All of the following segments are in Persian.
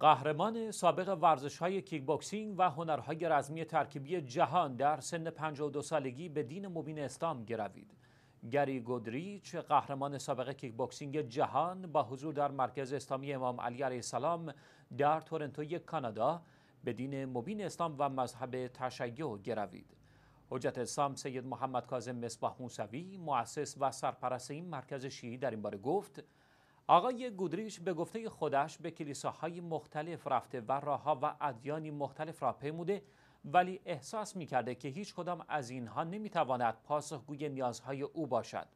قهرمان سابق ورزش های کیک باکسینگ و هنرهای رزمی ترکیبی جهان در سن 52 سالگی به دین مبین اسلام گروید. گری گودریچ قهرمان سابق کیک باکسینگ جهان با حضور در مرکز اسلامی امام علی علیه السلام در تورنتوی کانادا به دین مبین اسلام و مذهب تشیع گروید. حجت اسلام سید محمد کاظم مصباح موسوی مؤسس و سرپرست این مرکز شیعی در این باره گفت آقای گودریش به گفته خودش به کلیساهای مختلف رفته و راهها و ادیانی مختلف را پیموده ولی احساس می کرده که هیچ کدام از اینها نمی تواند پاسخگوی نیازهای او باشد.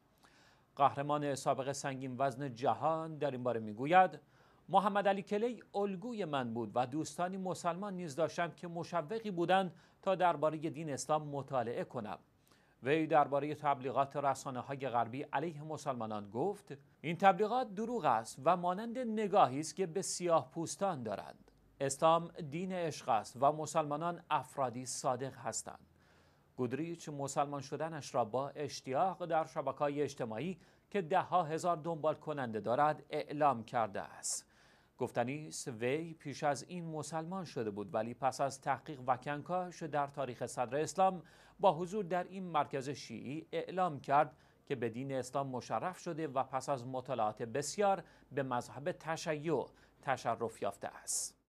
قهرمان سابق سنگین وزن جهان در این باره می گوید محمد علی کلی الگوی من بود و دوستانی مسلمان نیز داشتم که مشوقی بودند تا درباره دین اسلام مطالعه کنم. وی درباره تبلیغات رسانه های غربی علیه مسلمانان گفت این تبلیغات دروغ است و مانند نگاهی است که به سیاه پوستان دارند اسلام دین عشق است و مسلمانان افرادی صادق هستند گودریچ مسلمان شدنش را با اشتیاق در شبکه اجتماعی که ده ها هزار دنبال کننده دارد اعلام کرده است گفتنی است وی پیش از این مسلمان شده بود ولی پس از تحقیق و کنکاش در تاریخ صدر اسلام با حضور در این مرکز شیعی اعلام کرد که به دین اسلام مشرف شده و پس از مطالعات بسیار به مذهب تشیع تشرف یافته است